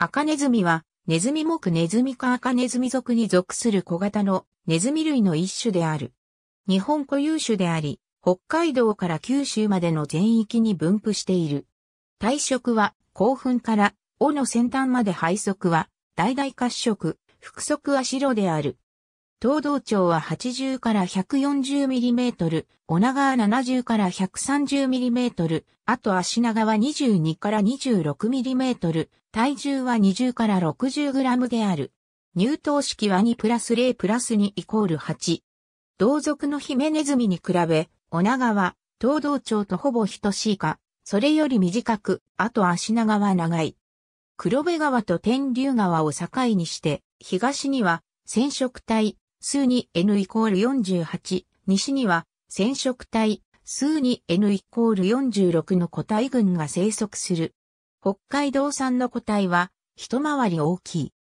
赤ネズミは、ネズミ目ネズミ科赤ネズミ属に属する小型のネズミ類の一種である。日本固有種であり、北海道から九州までの全域に分布している。体色は、興奮から、尾の先端まで配側は、大々褐色、腹側は白である。東道町は80から 140mm、女川70から 130mm、あと足長は22から 26mm、体重は20から 60g である。入刀式は2プラス0プラス2イコール8。同族のヒメネズミに比べ、女川、東道町とほぼ等しいか、それより短く、あと足長は長い。黒部川と天竜川を境にして、東には染色体、数に n イコール48、西には染色体、数に n イコール46の個体群が生息する。北海道産の個体は一回り大きい。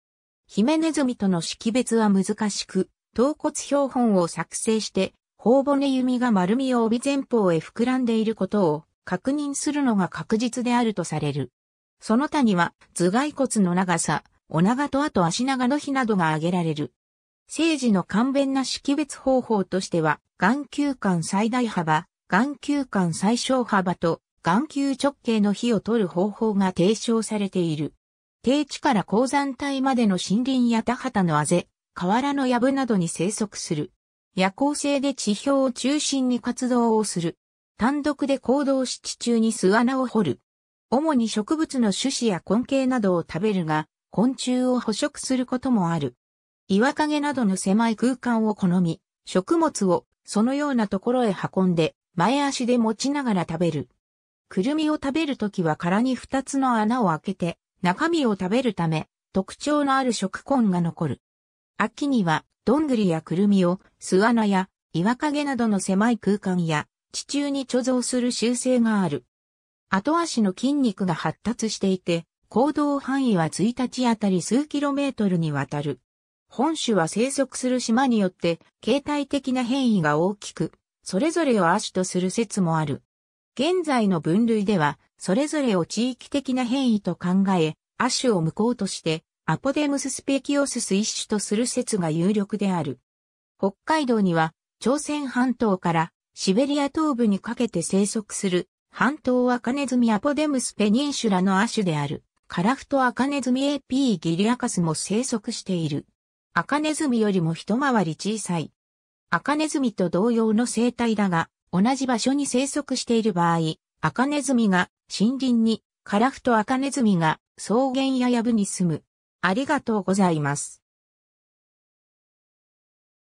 ヒメネズミとの識別は難しく、頭骨標本を作成して、頬骨弓が丸みを帯前方へ膨らんでいることを確認するのが確実であるとされる。その他には頭蓋骨の長さ、お長と後足長の比などが挙げられる。政治の簡便な識別方法としては、眼球間最大幅、眼球間最小幅と、眼球直径の比を取る方法が提唱されている。低地から鉱山帯までの森林や田畑のあぜ、河原の藪などに生息する。夜行性で地表を中心に活動をする。単独で行動し地中に巣穴を掘る。主に植物の種子や根茎などを食べるが、昆虫を捕食することもある。岩陰などの狭い空間を好み、食物をそのようなところへ運んで、前足で持ちながら食べる。くるみを食べるときは殻に二つの穴を開けて、中身を食べるため、特徴のある食根が残る。秋には、どんぐりやくるみを巣穴や岩陰などの狭い空間や地中に貯蔵する習性がある。後足の筋肉が発達していて、行動範囲は1日あたり数キロメートルにわたる。本種は生息する島によって形態的な変異が大きく、それぞれを亜種とする説もある。現在の分類では、それぞれを地域的な変異と考え、亜種を無効として、アポデムススペキオスス一種とする説が有力である。北海道には、朝鮮半島からシベリア東部にかけて生息する、半島アカネズミアポデムスペニンシュラの亜種である、カラフトアカネズミ AP ギリアカスも生息している。アカネズミよりも一回り小さい。アカネズミと同様の生態だが、同じ場所に生息している場合、アカネズミが森林に、カラフトアカネズミが草原や藪に住む。ありがとうございます。